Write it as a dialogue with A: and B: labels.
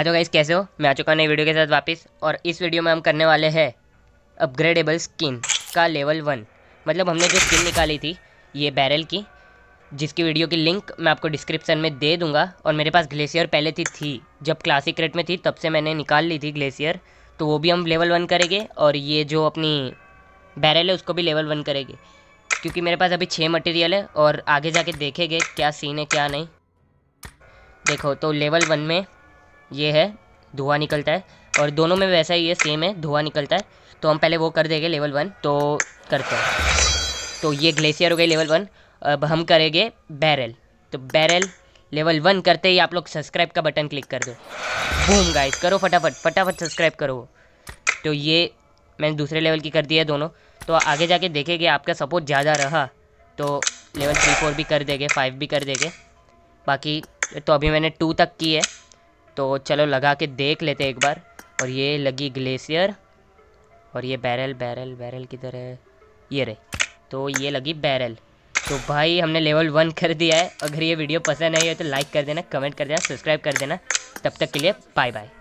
A: हाँ तो गाइस कैसे हो मैं आ चुका नई वीडियो के साथ वापस और इस वीडियो में हम करने वाले हैं अपग्रेडेबल स्किन का लेवल वन मतलब हमने जो स्किन निकाली थी ये बैरल की जिसकी वीडियो की लिंक मैं आपको डिस्क्रिप्शन में दे दूंगा और मेरे पास ग्लेशियर पहले थी थी जब क्लासिक रेट में थी तब से मैंने निकाल ली थी ग्लेशियर तो वो भी हम लेवल वन करेंगे और ये जो अपनी बैरल है उसको भी लेवल वन करेंगे क्योंकि मेरे पास अभी छः मटेरियल है और आगे जाके देखेंगे क्या सीन है क्या नहीं देखो तो लेवल वन में ये है धुआं निकलता है और दोनों में वैसा ही है सेम है धुआं निकलता है तो हम पहले वो कर देंगे लेवल वन तो करते हैं तो ये ग्लेशियर हो गई लेवल वन अब हम करेंगे बैरल तो बैरल लेवल वन करते ही आप लोग सब्सक्राइब का बटन क्लिक कर दो बूम गाइस करो फटाफट फटाफट सब्सक्राइब करो तो ये मैंने दूसरे लेवल की कर दी है दोनों तो आगे जाके देखेंगे आपका सपोर्ट ज़्यादा रहा तो लेवल थ्री फोर भी कर देंगे फाइव भी कर देंगे बाकी तो अभी मैंने टू तक की है तो चलो लगा के देख लेते एक बार और ये लगी ग्लेशियर और ये बैरल बैरल बैरल किधर है ये रे तो ये लगी बैरल तो भाई हमने लेवल वन कर दिया है अगर ये वीडियो पसंद आई है तो लाइक कर देना कमेंट कर देना सब्सक्राइब कर देना तब तक के लिए बाय बाय